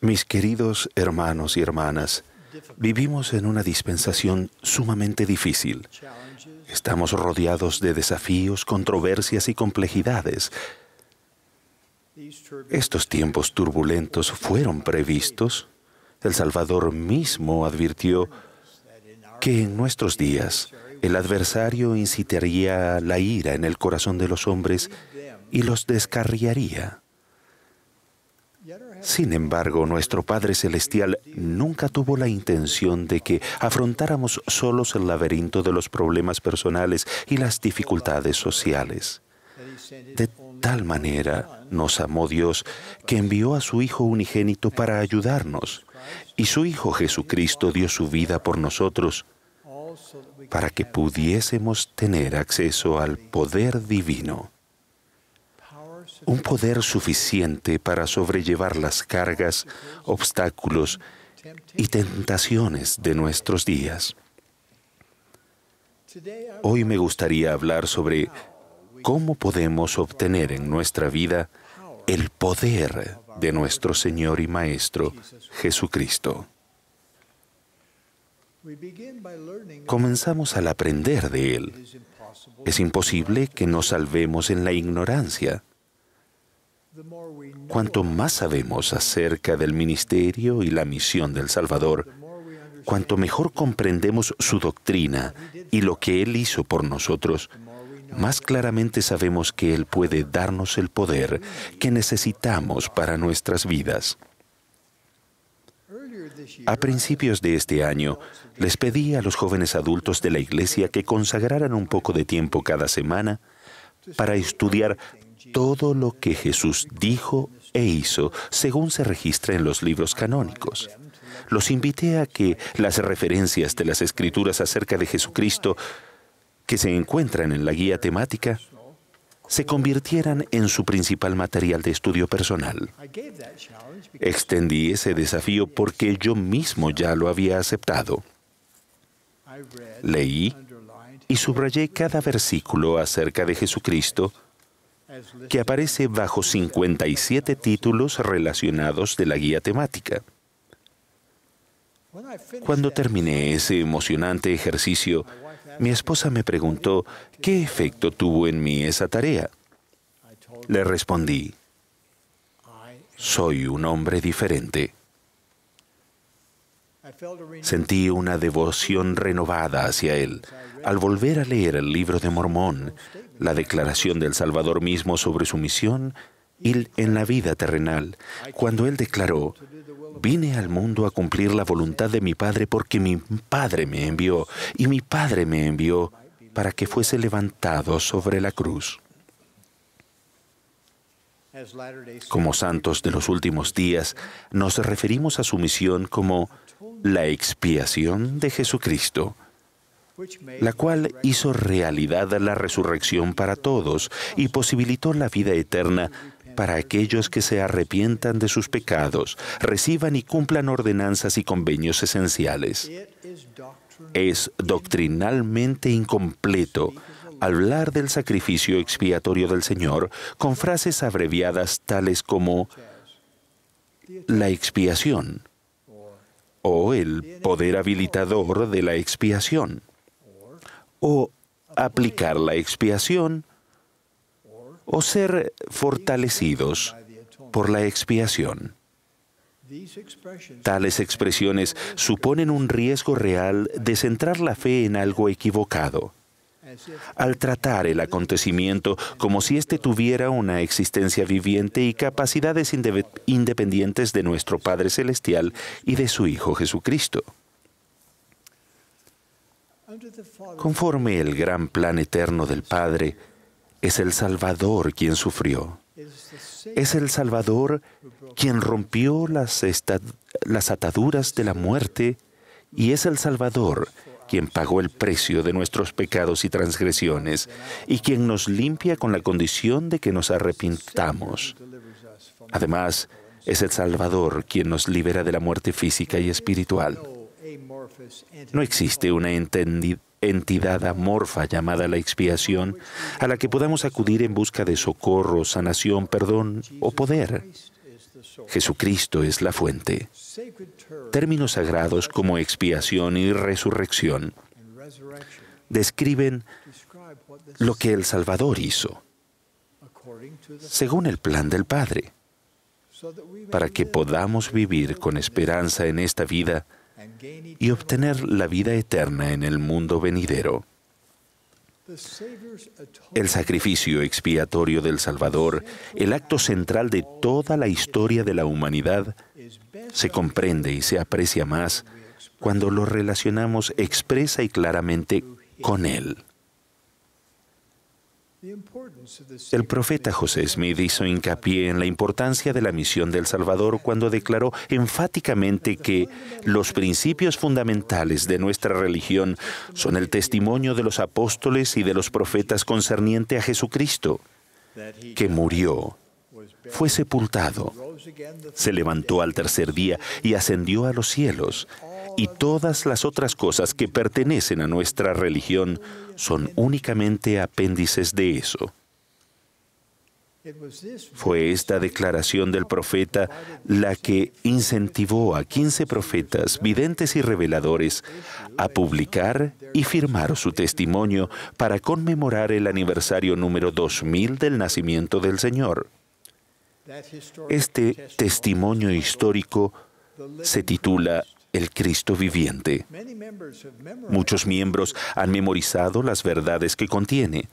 Mis queridos hermanos y hermanas, vivimos en una dispensación sumamente difícil. Estamos rodeados de desafíos, controversias y complejidades. Estos tiempos turbulentos fueron previstos. El Salvador mismo advirtió que en nuestros días el adversario incitaría la ira en el corazón de los hombres y los descarriaría. Sin embargo, nuestro Padre Celestial nunca tuvo la intención de que afrontáramos solos el laberinto de los problemas personales y las dificultades sociales. De tal manera nos amó Dios que envió a su Hijo unigénito para ayudarnos, y su Hijo Jesucristo dio su vida por nosotros para que pudiésemos tener acceso al poder divino un poder suficiente para sobrellevar las cargas, obstáculos y tentaciones de nuestros días. Hoy me gustaría hablar sobre cómo podemos obtener en nuestra vida el poder de nuestro Señor y Maestro Jesucristo. Comenzamos al aprender de Él. Es imposible que nos salvemos en la ignorancia. Cuanto más sabemos acerca del ministerio y la misión del Salvador, cuanto mejor comprendemos su doctrina y lo que Él hizo por nosotros, más claramente sabemos que Él puede darnos el poder que necesitamos para nuestras vidas. A principios de este año, les pedí a los jóvenes adultos de la iglesia que consagraran un poco de tiempo cada semana para estudiar todo lo que Jesús dijo e hizo según se registra en los libros canónicos. Los invité a que las referencias de las escrituras acerca de Jesucristo que se encuentran en la guía temática se convirtieran en su principal material de estudio personal. Extendí ese desafío porque yo mismo ya lo había aceptado. Leí y subrayé cada versículo acerca de Jesucristo que aparece bajo 57 títulos relacionados de la guía temática. Cuando terminé ese emocionante ejercicio, mi esposa me preguntó qué efecto tuvo en mí esa tarea. Le respondí, soy un hombre diferente. Sentí una devoción renovada hacia él al volver a leer el libro de Mormón, la declaración del Salvador mismo sobre su misión y en la vida terrenal, cuando él declaró, vine al mundo a cumplir la voluntad de mi Padre porque mi Padre me envió y mi Padre me envió para que fuese levantado sobre la cruz. Como santos de los últimos días, nos referimos a su misión como la expiación de Jesucristo, la cual hizo realidad la resurrección para todos y posibilitó la vida eterna para aquellos que se arrepientan de sus pecados, reciban y cumplan ordenanzas y convenios esenciales. Es doctrinalmente incompleto hablar del sacrificio expiatorio del Señor con frases abreviadas tales como la expiación o el poder habilitador de la expiación o aplicar la expiación o ser fortalecidos por la expiación. Tales expresiones suponen un riesgo real de centrar la fe en algo equivocado al tratar el acontecimiento como si éste tuviera una existencia viviente y capacidades independientes de nuestro Padre Celestial y de su Hijo Jesucristo. Conforme el gran plan eterno del Padre, es el Salvador quien sufrió. Es el Salvador quien rompió las, ataduras de la muerte y es el Salvador quien quien pagó el precio de nuestros pecados y transgresiones, y quien nos limpia con la condición de que nos arrepintamos. Además, es el Salvador quien nos libera de la muerte física y espiritual. No existe una entidad amorfa llamada la expiación a la que podamos acudir en busca de socorro, sanación, perdón o poder. Jesucristo es la fuente términos sagrados como expiación y resurrección describen lo que el Salvador hizo, según el plan del Padre, para que podamos vivir con esperanza en esta vida y obtener la vida eterna en el mundo venidero. El sacrificio expiatorio del Salvador, el acto central de toda la historia de la humanidad, se comprende y se aprecia más cuando lo relacionamos expresa y claramente con Él. El profeta José Smith hizo hincapié en la importancia de la misión del Salvador cuando declaró enfáticamente que los principios fundamentales de nuestra religión son el testimonio de los apóstoles y de los profetas concerniente a Jesucristo, que murió fue sepultado, se levantó al tercer día y ascendió a los cielos, y todas las otras cosas que pertenecen a nuestra religión son únicamente apéndices de eso. Fue esta declaración del profeta la que incentivó a 15 profetas, videntes y reveladores a publicar y firmar su testimonio para conmemorar el aniversario número 2000 del nacimiento del Señor. Este testimonio histórico se titula El Cristo viviente. Muchos miembros han memorizado las verdades que contiene,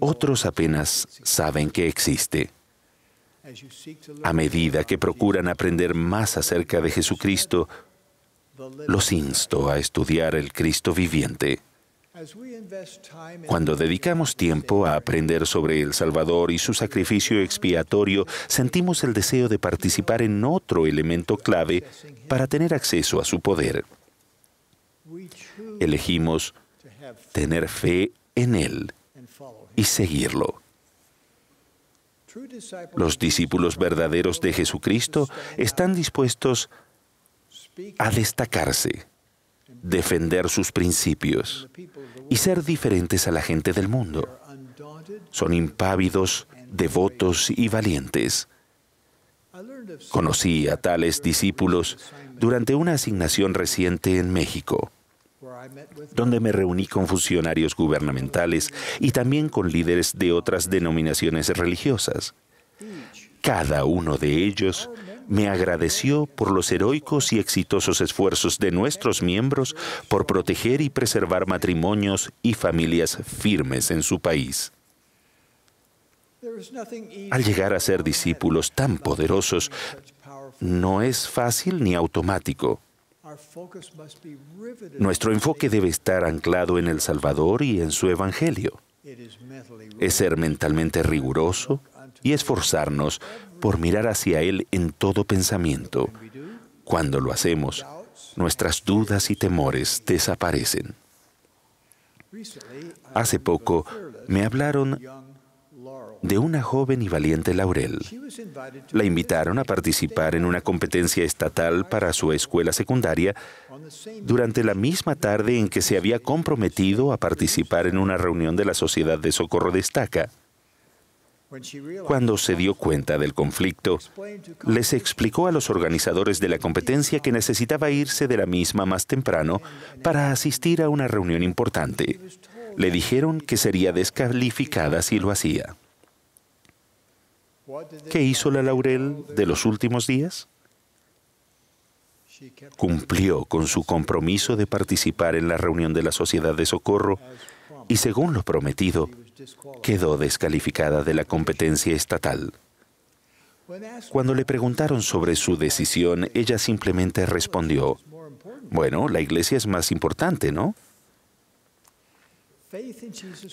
otros apenas saben que existe. A medida que procuran aprender más acerca de Jesucristo, los insto a estudiar el Cristo viviente. Cuando dedicamos tiempo a aprender sobre El Salvador y su sacrificio expiatorio, sentimos el deseo de participar en otro elemento clave para tener acceso a su poder. Elegimos tener fe en Él y seguirlo. Los discípulos verdaderos de Jesucristo están dispuestos a destacarse defender sus principios y ser diferentes a la gente del mundo. Son impávidos, devotos y valientes. Conocí a tales discípulos durante una asignación reciente en México, donde me reuní con funcionarios gubernamentales y también con líderes de otras denominaciones religiosas. Cada uno de ellos me agradeció por los heroicos y exitosos esfuerzos de nuestros miembros por proteger y preservar matrimonios y familias firmes en su país. Al llegar a ser discípulos tan poderosos, no es fácil ni automático. Nuestro enfoque debe estar anclado en el Salvador y en su Evangelio es ser mentalmente riguroso y esforzarnos por mirar hacia Él en todo pensamiento. Cuando lo hacemos, nuestras dudas y temores desaparecen. Hace poco me hablaron de una joven y valiente Laurel. La invitaron a participar en una competencia estatal para su escuela secundaria durante la misma tarde en que se había comprometido a participar en una reunión de la Sociedad de Socorro de Estaca. Cuando se dio cuenta del conflicto, les explicó a los organizadores de la competencia que necesitaba irse de la misma más temprano para asistir a una reunión importante. Le dijeron que sería descalificada si lo hacía. ¿Qué hizo la laurel de los últimos días? Cumplió con su compromiso de participar en la reunión de la Sociedad de Socorro y, según lo prometido, quedó descalificada de la competencia estatal. Cuando le preguntaron sobre su decisión, ella simplemente respondió, bueno, la iglesia es más importante, ¿no?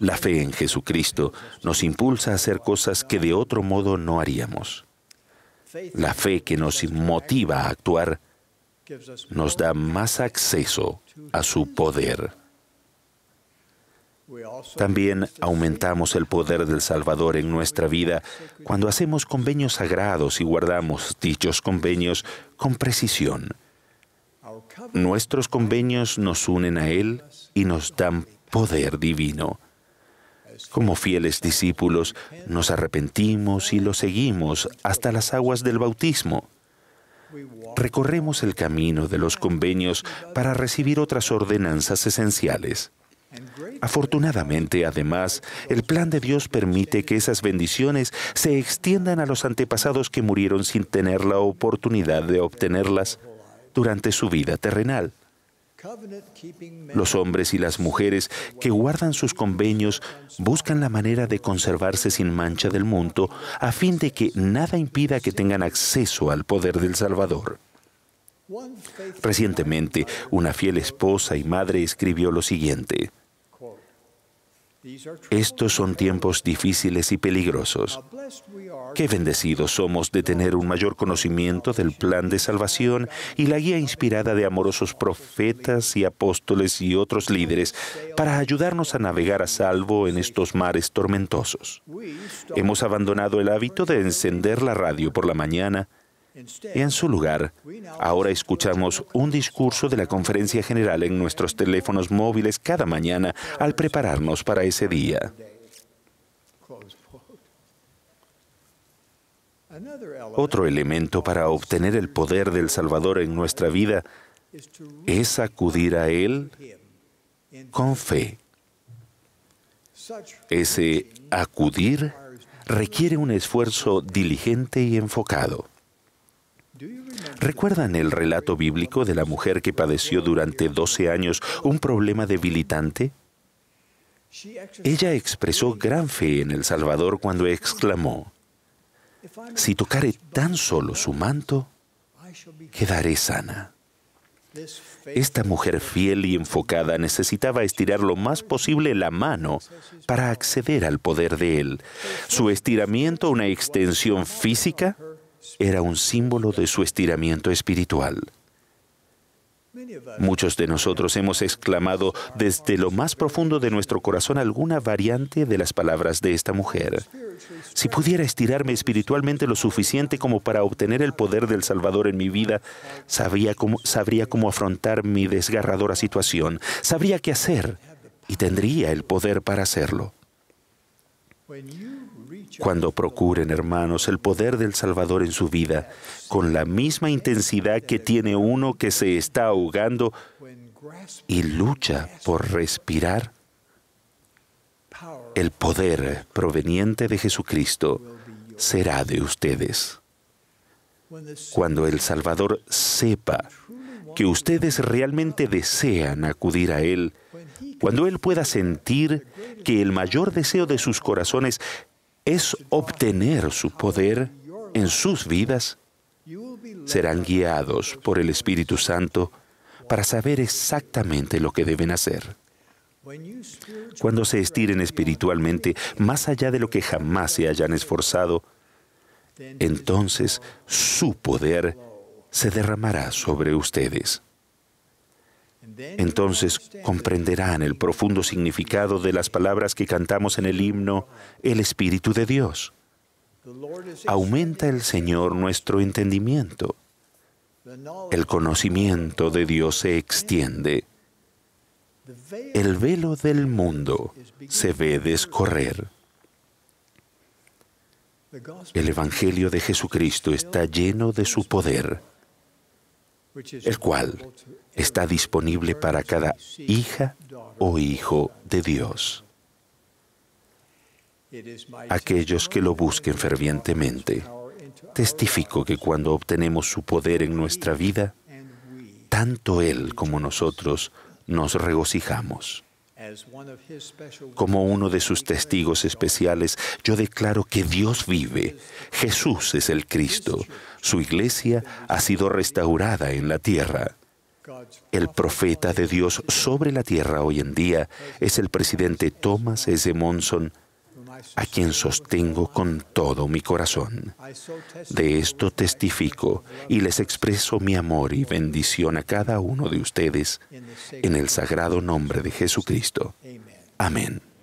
La fe en Jesucristo nos impulsa a hacer cosas que de otro modo no haríamos. La fe que nos motiva a actuar nos da más acceso a su poder. También aumentamos el poder del Salvador en nuestra vida cuando hacemos convenios sagrados y guardamos dichos convenios con precisión. Nuestros convenios nos unen a Él y nos dan poder divino. Como fieles discípulos, nos arrepentimos y lo seguimos hasta las aguas del bautismo. Recorremos el camino de los convenios para recibir otras ordenanzas esenciales. Afortunadamente, además, el plan de Dios permite que esas bendiciones se extiendan a los antepasados que murieron sin tener la oportunidad de obtenerlas durante su vida terrenal. Los hombres y las mujeres que guardan sus convenios buscan la manera de conservarse sin mancha del mundo a fin de que nada impida que tengan acceso al poder del Salvador. Recientemente, una fiel esposa y madre escribió lo siguiente. Estos son tiempos difíciles y peligrosos. Qué bendecidos somos de tener un mayor conocimiento del plan de salvación y la guía inspirada de amorosos profetas y apóstoles y otros líderes para ayudarnos a navegar a salvo en estos mares tormentosos. Hemos abandonado el hábito de encender la radio por la mañana en su lugar, ahora escuchamos un discurso de la conferencia general en nuestros teléfonos móviles cada mañana al prepararnos para ese día. Otro elemento para obtener el poder del Salvador en nuestra vida es acudir a Él con fe. Ese acudir requiere un esfuerzo diligente y enfocado. ¿Recuerdan el relato bíblico de la mujer que padeció durante 12 años un problema debilitante? Ella expresó gran fe en el Salvador cuando exclamó, si tocare tan solo su manto, quedaré sana. Esta mujer fiel y enfocada necesitaba estirar lo más posible la mano para acceder al poder de Él. Su estiramiento, una extensión física, era un símbolo de su estiramiento espiritual. Muchos de nosotros hemos exclamado desde lo más profundo de nuestro corazón alguna variante de las palabras de esta mujer. Si pudiera estirarme espiritualmente lo suficiente como para obtener el poder del Salvador en mi vida, sabría cómo afrontar mi desgarradora situación, sabría qué hacer y tendría el poder para hacerlo. Cuando procuren, hermanos, el poder del Salvador en su vida, con la misma intensidad que tiene uno que se está ahogando y lucha por respirar, el poder proveniente de Jesucristo será de ustedes. Cuando el Salvador sepa que ustedes realmente desean acudir a Él, cuando Él pueda sentir que el mayor deseo de sus corazones es obtener su poder en sus vidas, serán guiados por el Espíritu Santo para saber exactamente lo que deben hacer. Cuando se estiren espiritualmente más allá de lo que jamás se hayan esforzado, entonces su poder se derramará sobre ustedes. Entonces comprenderán el profundo significado de las palabras que cantamos en el himno, el Espíritu de Dios. Aumenta el Señor nuestro entendimiento. El conocimiento de Dios se extiende. El velo del mundo se ve descorrer. El Evangelio de Jesucristo está lleno de su poder, el cual está disponible para cada hija o hijo de Dios. Aquellos que lo busquen fervientemente, testifico que cuando obtenemos su poder en nuestra vida, tanto Él como nosotros nos regocijamos. Como uno de sus testigos especiales, yo declaro que Dios vive, Jesús es el Cristo, su iglesia ha sido restaurada en la tierra. El profeta de Dios sobre la tierra hoy en día es el presidente Thomas S. Monson, a quien sostengo con todo mi corazón. De esto testifico y les expreso mi amor y bendición a cada uno de ustedes en el sagrado nombre de Jesucristo. Amén.